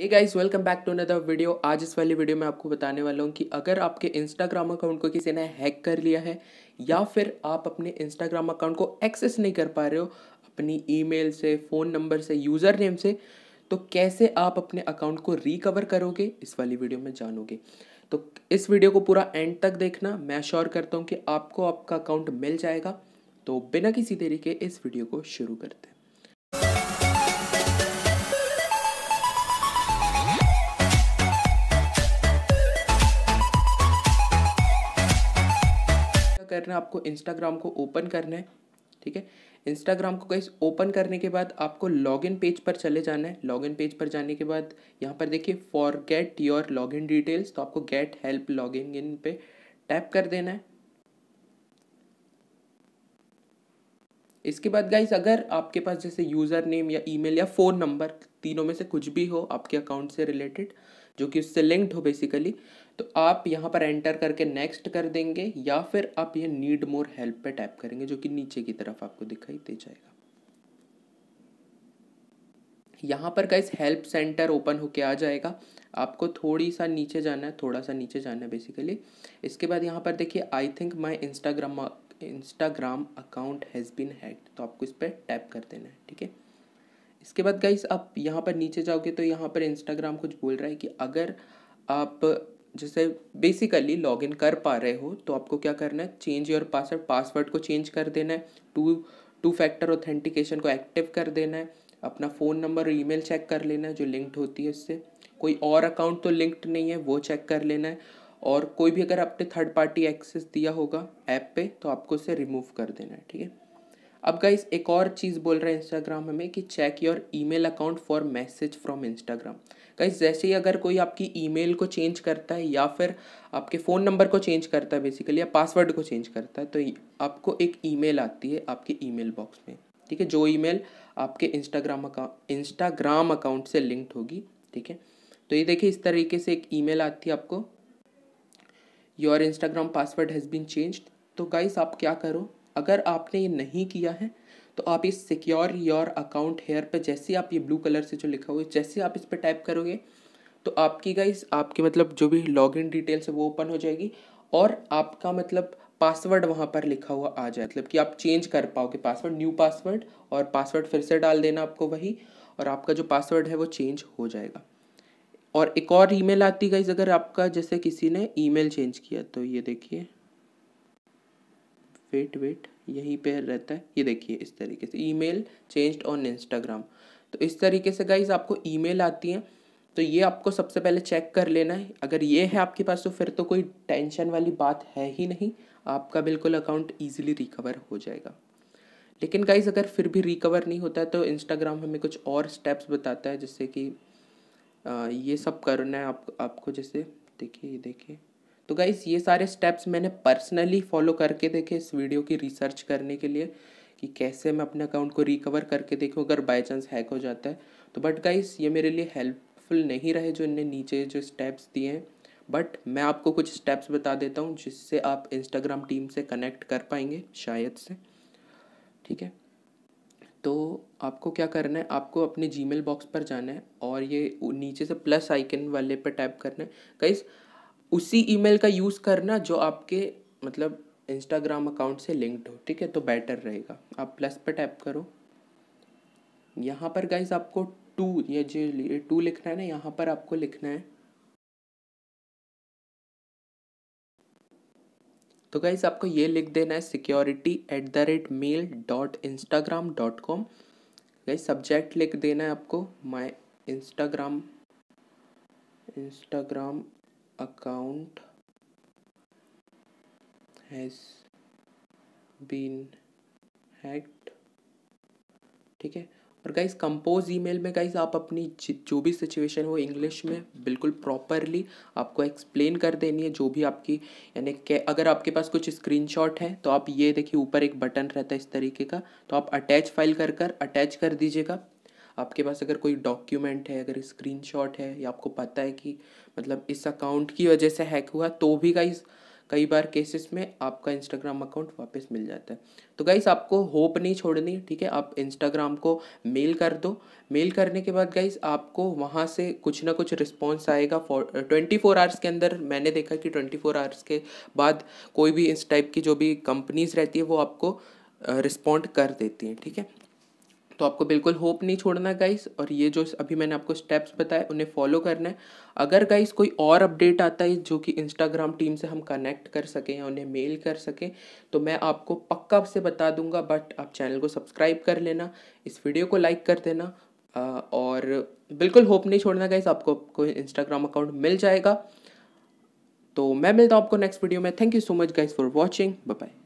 hey guys welcome back to another video आज इस वाली वीडियो में आपको बताने वाला हूँ कि अगर आपके इंस्टाग्राम अकाउंट को किसी ने हैक कर लिया है या फिर आप अपने इंस्टाग्राम अकाउंट को एक्सेस नहीं कर पा रहे हो अपनी ईमेल से फ़ोन नंबर से यूज़र नेम से तो कैसे आप अपने अकाउंट को रिकवर करोगे इस वाली वीडियो में जानोगे तो इस वीडियो को पूरा एंड तक देखना मैं श्योर करता हूँ कि आपको आपका अकाउंट मिल जाएगा तो बिना किसी तरीके इस वीडियो को शुरू करते हैं करना है आपको इंस्टाग्राम को ओपन करना है ठीक है इंस्टाग्राम को कैसे ओपन करने के बाद आपको लॉगिन पेज पर चले जाना है लॉगिन पेज पर जाने के बाद यहाँ पर देखिए forget your login details तो आपको गेट हेल्प लॉगिन इन पे टैप कर देना है इसके बाद गाइस अगर आपके पास जैसे यूज़र नेम या ईमेल या फ़ोन नंबर तीनों में से कुछ भी हो आपके अकाउंट से रिलेटेड जो कि उससे लिंक्ड हो बेसिकली तो आप यहाँ पर एंटर करके नेक्स्ट कर देंगे या फिर आप ये नीड मोर हेल्प पे टैप करेंगे जो कि नीचे की तरफ आपको दिखाई दे जाएगा यहाँ पर का हेल्प सेंटर ओपन होके आ जाएगा आपको थोड़ी सा नीचे जाना है थोड़ा सा नीचे जाना है बेसिकली इसके बाद यहाँ पर देखिए I think my Instagram Instagram account has been hacked तो आपको इस पर टैप कर देना है ठीक है इसके बाद गाइस आप यहाँ पर नीचे जाओगे तो यहाँ पर इंस्टाग्राम कुछ बोल रहा है कि अगर आप जैसे बेसिकली लॉग इन कर पा रहे हो तो आपको क्या करना है चेंज योर पासवर्ड पासवर्ड को चेंज कर देना है टू टू फैक्टर ऑथेंटिकेशन को एक्टिव कर देना है अपना फ़ोन नंबर और ईमेल चेक कर लेना है जो लिंक्ड होती है उससे कोई और अकाउंट तो लिंक्ड नहीं है वो चेक कर लेना है और कोई भी अगर आपने थर्ड पार्टी एक्सेस दिया होगा ऐप पे तो आपको उसे रिमूव कर देना है ठीक है अब गाइज एक और चीज़ बोल रहा है इंस्टाग्राम हमें कि check your email account for message from Instagram guys जैसे ही अगर कोई आपकी ईमेल को चेंज करता है या फिर आपके फ़ोन नंबर को चेंज करता है बेसिकली या पासवर्ड को चेंज करता है तो आपको एक ईमेल आती है आपके ईमेल बॉक्स में ठीक है जो ईमेल आपके इंस्टाग्राम अकाउंट इंस्टाग्राम अकाउंट से लिंक्ड होगी ठीक है तो ये देखिए इस तरीके से एक ईमेल आती है आपको your Instagram password has been changed तो गाइस आप क्या करो अगर आपने ये नहीं किया है तो आप इस सिक्योर योर अकाउंट हेयर पर जैसे आप ये ब्लू कलर से जो लिखा हुआ है जैसे आप इस पर टाइप करोगे तो आपकी गाइस आपकी मतलब जो भी लॉगिन डिटेल्स है वो ओपन हो जाएगी और आपका मतलब पासवर्ड वहाँ पर लिखा हुआ आ जाए मतलब कि आप चेंज कर पाओगे पासवर्ड न्यू पासवर्ड और पासवर्ड फिर से डाल देना आपको वही और आपका जो पासवर्ड है वो चेंज हो जाएगा और एक और ईमेल आती गई अगर आपका जैसे किसी ने ईमेल चेंज किया तो ये देखिए वेट वेट यहीं पे रहता है ये देखिए इस तरीके से ईमेल चेंज्ड ऑन इंस्टाग्राम तो इस तरीके से गाइज आपको ईमेल आती हैं तो ये आपको सबसे पहले चेक कर लेना है अगर ये है आपके पास तो फिर तो कोई टेंशन वाली बात है ही नहीं आपका बिल्कुल अकाउंट ईजिली रिकवर हो जाएगा लेकिन गाइज अगर फिर भी रिकवर नहीं होता है तो इंस्टाग्राम हमें कुछ और स्टेप्स बताता है जिससे कि आ, ये सब करना है आप, आपको जैसे देखिए ये देखिए तो गाइस ये सारे स्टेप्स मैंने पर्सनली फॉलो करके देखे इस वीडियो की रिसर्च करने के लिए कि कैसे मैं अपने अकाउंट को रिकवर करके देखूँ अगर बाई चांस हैक हो जाता है तो बट गाइस ये मेरे लिए हेल्पफुल नहीं रहे जो इनने नीचे जो स्टेप्स दिए हैं बट मैं आपको कुछ स्टेप्स बता देता हूँ जिससे आप इंस्टाग्राम टीम से कनेक्ट कर पाएंगे शायद से ठीक है तो आपको क्या करना है आपको अपने जी बॉक्स पर जाना है और ये नीचे से प्लस आइकन वाले पर टैप करना है गाइस उसी ईमेल का यूज़ करना जो आपके मतलब इंस्टाग्राम अकाउंट से लिंक्ड हो ठीक है तो बेटर रहेगा आप प्लस पर टैप करो यहाँ पर गाइज आपको टू ये जो टू लिखना है ना यहाँ पर आपको लिखना है तो गाइज आपको ये लिख देना है security at the rate mail dot Instagram dot com guys subject लिख देना है आपको my Instagram Instagram account has been hacked ठीक है और गाइस कंपोज ईमेल में गाइस आप अपनी जो भी सिचुएशन हो इंग्लिश में बिल्कुल प्रॉपरली आपको एक्सप्लेन कर देनी है जो भी आपकी यानी अगर आपके पास कुछ स्क्रीनशॉट है तो आप ये देखिए ऊपर एक बटन रहता है इस तरीके का तो आप अटैच फाइल कर कर अटैच कर दीजिएगा आपके पास अगर कोई डॉक्यूमेंट है अगर स्क्रीनशॉट है या आपको पता है कि मतलब इस अकाउंट की वजह से हैक हुआ तो भी गाइस कई बार केसेस में आपका इंस्टाग्राम अकाउंट वापस मिल जाता है तो गाइस आपको होप नहीं छोड़नी ठीक है आप इंस्टाग्राम को मेल कर दो मेल करने के बाद गाइस आपको वहाँ से कुछ ना कुछ रिस्पॉन्स आएगा फॉर ट्वेंटी फोर आवर्स के अंदर मैंने देखा कि ट्वेंटी फोर आवर्स के बाद कोई भी इस टाइप की जो भी कंपनीज रहती है वो आपको रिस्पॉन्ड कर देती हैं ठीक है तो आपको बिल्कुल होप नहीं छोड़ना गाइस और ये जो अभी मैंने आपको स्टेप्स बताए उन्हें फॉलो करना है अगर गाइस कोई और अपडेट आता है जो कि इंस्टाग्राम टीम से हम कनेक्ट कर सकें या उन्हें मेल कर सकें तो मैं आपको पक्का से बता दूंगा बट आप चैनल को सब्सक्राइब कर लेना इस वीडियो को लाइक कर देना और बिल्कुल होप नहीं छोड़ना गाइस आपको कोई इंस्टाग्राम अकाउंट मिल जाएगा तो मैं मिलता हूँ आपको नेक्स्ट वीडियो में thank you so much guys for watching bye